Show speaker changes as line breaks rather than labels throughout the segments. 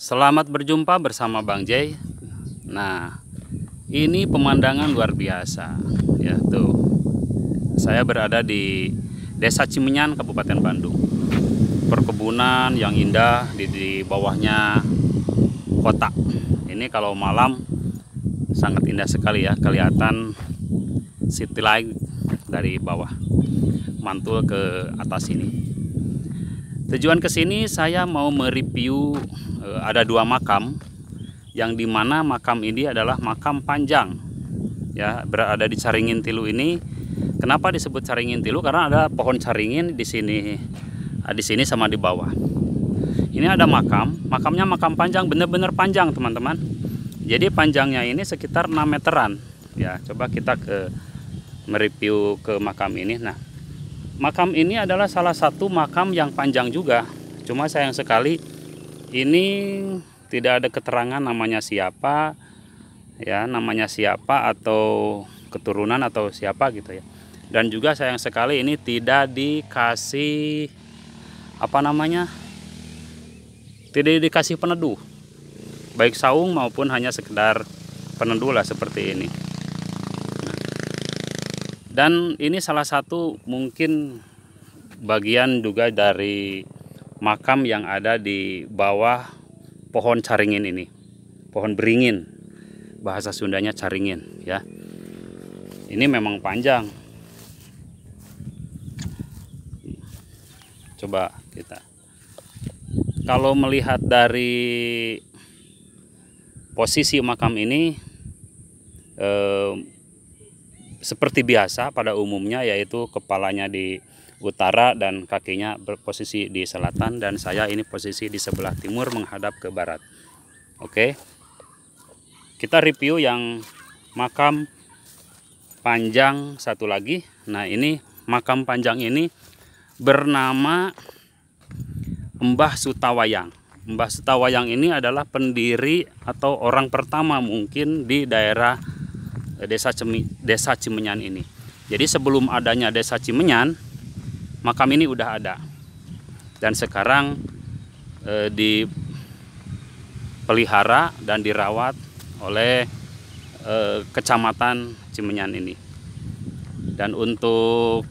Selamat berjumpa bersama Bang Jay. Nah, ini pemandangan luar biasa. Ya, tuh. Saya berada di Desa Cimenyan, Kabupaten Bandung. Perkebunan yang indah di, di bawahnya kota. Ini kalau malam sangat indah sekali ya, kelihatan city light dari bawah mantul ke atas ini. Tujuan ke sini saya mau mereview Eh, ada dua makam yang dimana makam ini adalah makam panjang ya berada di Caringin Tilu ini kenapa disebut Caringin Tilu karena ada pohon caringin di sini eh, di sini sama di bawah ini ada makam makamnya makam panjang bener-bener panjang teman-teman jadi panjangnya ini sekitar 6 meteran ya coba kita ke mereview ke makam ini nah makam ini adalah salah satu makam yang panjang juga cuma sayang sekali ini tidak ada keterangan namanya siapa ya namanya siapa atau keturunan atau siapa gitu ya dan juga sayang sekali ini tidak dikasih apa namanya tidak dikasih peneduh baik saung maupun hanya sekedar peneduh lah seperti ini dan ini salah satu mungkin bagian juga dari makam yang ada di bawah pohon caringin ini. Pohon beringin. Bahasa Sundanya caringin ya. Ini memang panjang. Coba kita kalau melihat dari posisi makam ini eh, seperti biasa pada umumnya yaitu kepalanya di utara dan kakinya berposisi di selatan dan saya ini posisi di sebelah timur menghadap ke barat. Oke. Kita review yang makam panjang satu lagi. Nah, ini makam panjang ini bernama Mbah Sutawayang. Mbah Sutawayang ini adalah pendiri atau orang pertama mungkin di daerah eh, Desa Cemi, Desa Cimenyan ini. Jadi sebelum adanya Desa Cimenyan, makam ini udah ada dan sekarang e, dipelihara dan dirawat oleh e, kecamatan Cimenyan ini dan untuk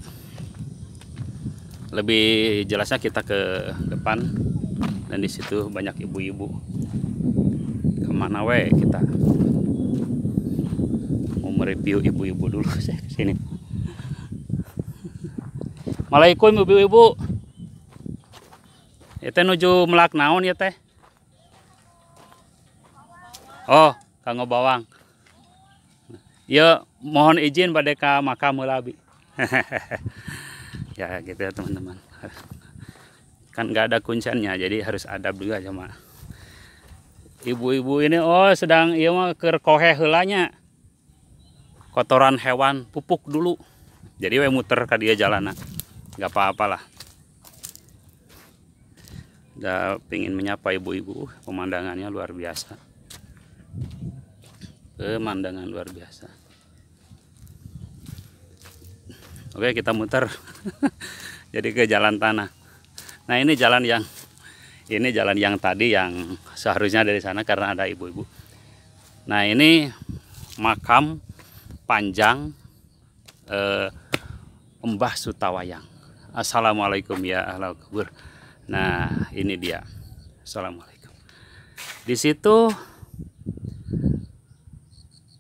lebih jelasnya kita ke depan dan disitu banyak ibu-ibu kemana we kita mau mereview ibu-ibu dulu saya kesini Malaikum ibu-ibu. Ya teh nuju melak naon ya teh? Oh, kanggo bawang. Ya mohon izin pada ka makam melabi. ya gitu ya teman-teman. Kan gak ada kuncinya, jadi harus adab juga cuma ibu-ibu ini oh sedang iya mah keur helanya Kotoran hewan pupuk dulu. Jadi we muter ke dia jalanan nggak apa-apalah udah pingin menyapa ibu-ibu pemandangannya luar biasa pemandangan luar biasa oke kita muter jadi ke jalan tanah nah ini jalan yang ini jalan yang tadi yang seharusnya dari sana karena ada ibu-ibu nah ini makam panjang eh, Mbah Sutawayang Assalamualaikum ya ahlal kubur. Nah, ini dia. Assalamualaikum. Di situ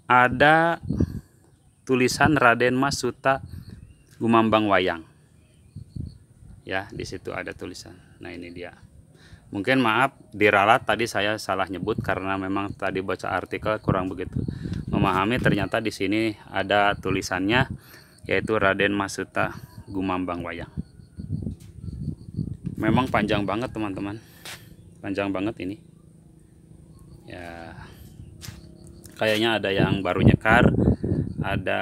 ada tulisan Raden Mas Suta Gumambang Wayang. Ya, di situ ada tulisan. Nah, ini dia. Mungkin maaf diralat tadi saya salah nyebut karena memang tadi baca artikel kurang begitu memahami ternyata di sini ada tulisannya yaitu Raden Masuta gumambang wayang memang panjang banget teman-teman panjang banget ini ya kayaknya ada yang baru nyekar ada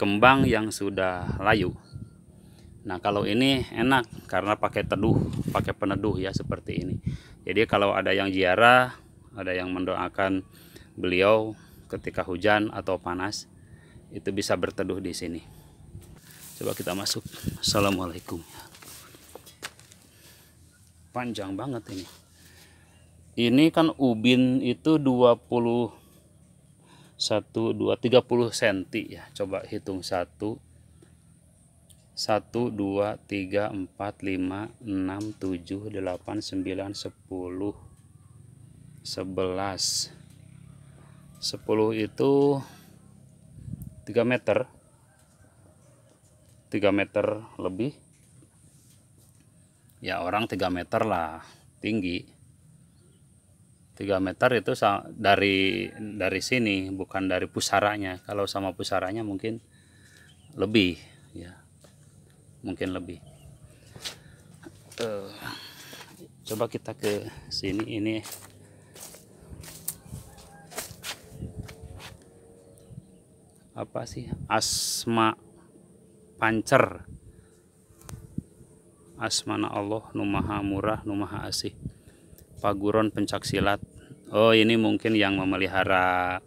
kembang yang sudah layu nah kalau ini enak karena pakai teduh pakai peneduh ya seperti ini jadi kalau ada yang ziarah ada yang mendoakan beliau ketika hujan atau panas itu bisa berteduh di sini coba kita masuk assalamualaikum panjang banget ini ini kan ubin itu 20 1 2 30 cm ya coba hitung 1 1 2 3 4 5 6 7 8 9 10 10 11 10 itu 3 meter 3 meter lebih ya orang 3 meter lah tinggi 3 meter itu dari dari sini bukan dari pusaranya kalau sama pusaranya mungkin lebih ya mungkin lebih eh, coba kita ke sini ini apa sih asma pancer asmana Allah numaha murah numaha asih paguron pencak silat oh ini mungkin yang memelihara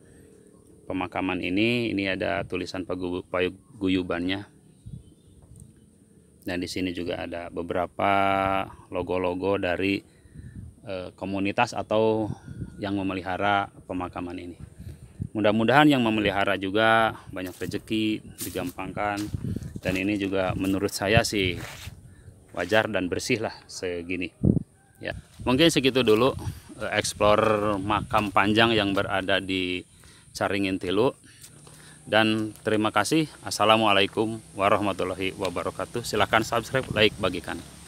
pemakaman ini ini ada tulisan paguyubannya dan di sini juga ada beberapa logo-logo dari eh, komunitas atau yang memelihara pemakaman ini mudah-mudahan yang memelihara juga banyak rezeki digampangkan dan ini juga menurut saya sih wajar dan bersih lah segini ya mungkin segitu dulu eh, explore makam panjang yang berada di Caringin Tilu dan terima kasih assalamualaikum warahmatullahi wabarakatuh silahkan subscribe like bagikan